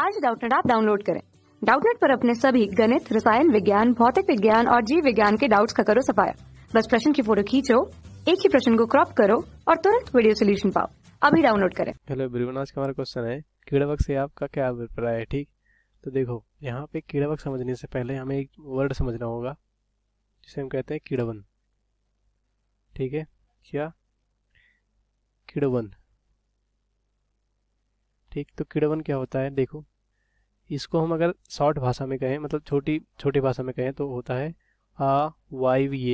आज डाउटनेट आप डाउनलोड करें डाउटनेट पर अपने सभी गणित रसायन विज्ञान भौतिक विज्ञान और जीव विज्ञान के डाउट्स का करो सफाया बस प्रश्न की फोटो खींचो एक ही प्रश्न को क्रॉप करो और तुरंत वीडियो सोल्यूशन पाओ अभी डाउनलोड करें हेलो एवरीवन आज का हमारा क्वेश्चन है कीड़ा से आपका क्या अभिप्राय है ठीक तो देखो यहाँ पे कीड़ावक समझने से पहले हमें एक वर्ड समझना होगा जिसे हम कहते हैं कीड़वन ठीक है क्या कीड़वन ठीक तो किड़वन क्या होता है देखो इसको हम अगर शॉर्ट भाषा में कहें मतलब छोटी छोटी भाषा में कहें तो होता है आ वाई वी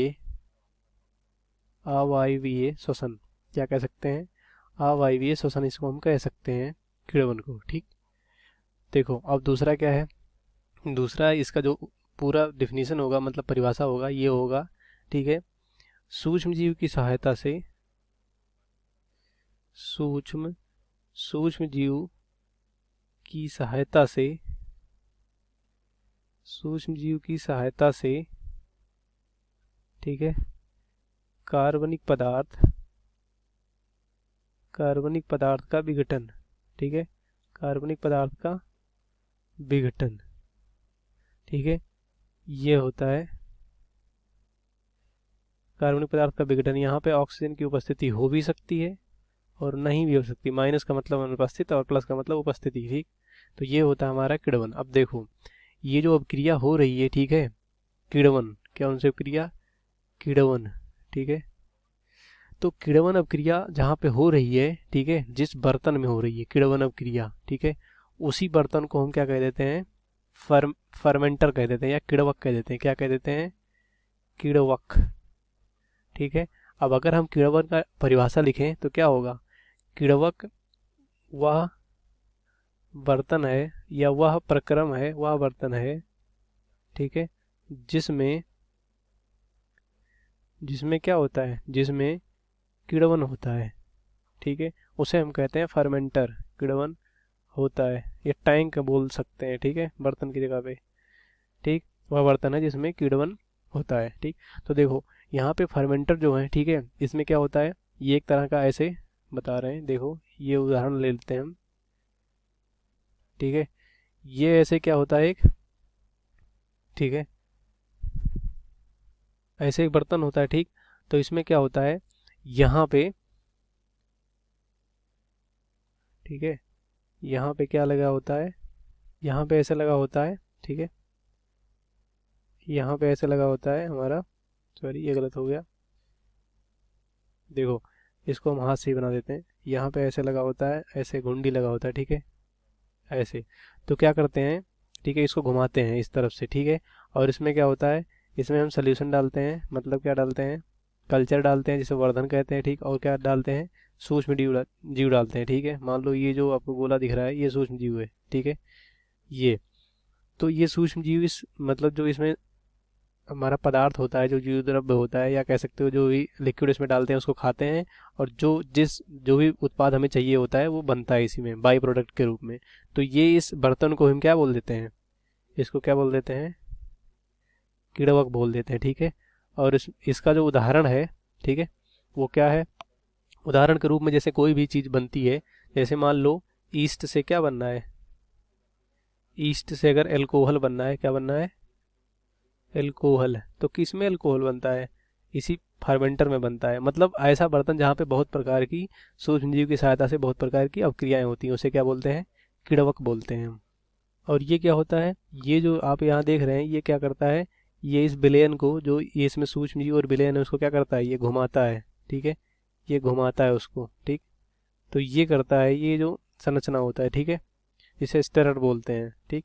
ए श्वसन क्या कह सकते हैं ए श्वसन इसको हम कह सकते हैं किड़वन को ठीक देखो अब दूसरा क्या है दूसरा इसका जो पूरा डिफिनीशन होगा मतलब परिभाषा होगा ये होगा ठीक है सूक्ष्म जीव की सहायता से सूक्ष्म सूक्ष्म जीव की सहायता से सूक्ष्म जीव की सहायता से ठीक है कार्बनिक पदार्थ कार्बनिक पदार्थ का विघटन ठीक है कार्बनिक पदार्थ का विघटन ठीक है ये होता है कार्बनिक पदार्थ का विघटन यहाँ पे ऑक्सीजन की उपस्थिति हो भी सकती है और नहीं भी हो सकती माइनस का मतलब अनुपस्थित और प्लस का मतलब उपस्थिति ठीक तो ये होता है हमारा किड़वन अब देखो ये जो अब क्रिया हो रही है ठीक है किड़वन क्या उनसे क्रिया किड़वन ठीक है तो किड़वन अब क्रिया जहाँ पे हो रही है ठीक है जिस बर्तन में हो रही है किड़वन अब क्रिया ठीक है उसी बर्तन को हम क्या कह देते हैं फर्म फर्मेंटर कह देते हैं या किड़वक कह देते हैं क्या कह देते हैं किड़वक ठीक है अब अगर हम किड़वन का परिभाषा लिखें तो क्या होगा किड़वक वह बर्तन है या वह प्रक्रम है वह बर्तन है ठीक है जिसमें जिसमें क्या होता है जिसमें किड़वन होता है ठीक है उसे हम कहते हैं फर्मेंटर किड़वन होता है या टैंक बोल सकते हैं ठीक है बर्तन की जगह पे ठीक वह बर्तन है जिसमें किड़वन होता है ठीक तो देखो यहाँ पे फर्मेंटर जो है ठीक है इसमें क्या होता है ये एक तरह का ऐसे बता रहे हैं देखो ये उदाहरण ले लेते हैं हम ठीक है ये ऐसे क्या होता है एक ठीक है ऐसे एक बर्तन होता है ठीक तो इसमें क्या होता है यहाँ पे ठीक है यहाँ पे क्या लगा होता है यहाँ पे ऐसे लगा होता है ठीक है यहाँ पे ऐसे लगा होता है हमारा सॉरी ये गलत हो गया देखो इसको हम हाथ से ही बना देते हैं यहाँ पे ऐसे लगा होता है ऐसे घुंडी लगा होता है ठीक है ऐसे तो क्या करते हैं ठीक है इसको घुमाते हैं इस तरफ से ठीक है और इसमें क्या होता है इसमें हम सोल्यूशन डालते हैं मतलब क्या डालते हैं कल्चर डालते हैं जिसे वर्धन कहते हैं ठीक और क्या डालते हैं सूक्ष्म जीव जीव डालते हैं ठीक है मान लो ये जो आपको गोला दिख रहा है ये सूक्ष्म जीव है ठीक है ये तो ये सूक्ष्म जीव इस मतलब जो इसमें हमारा पदार्थ होता है जो जीव द्रव्य होता है या कह सकते हो जो भी लिक्विड इसमें डालते हैं उसको खाते हैं और जो जिस जो भी उत्पाद हमें चाहिए होता है वो बनता है इसी में बाई प्रोडक्ट के रूप में तो ये इस बर्तन को हम क्या बोल देते हैं इसको क्या बोल देते हैं कीड़वक बोल देते हैं ठीक है और इस इसका जो उदाहरण है ठीक है वो क्या है उदाहरण के रूप में जैसे कोई भी चीज़ बनती है जैसे मान लो ईस्ट से क्या बनना है ईस्ट से अगर एल्कोहल बनना है क्या बनना है एल्कोहल तो किस में एल्कोहल बनता है इसी फार्मेंटर में बनता है मतलब ऐसा बर्तन जहाँ पे बहुत प्रकार की सूक्ष्म जीव की सहायता से बहुत प्रकार की अवक्रियाएँ होती हैं उसे क्या बोलते हैं किड़वक बोलते हैं और ये क्या होता है ये जो आप यहाँ देख रहे हैं ये क्या करता है ये इस बिलेन को जो ये इसमें जीव और बिलेन है उसको क्या करता है ये घुमाता है ठीक है ये घुमाता है उसको ठीक तो ये करता है ये जो संरचना होता है ठीक है इसे स्टेरर बोलते हैं ठीक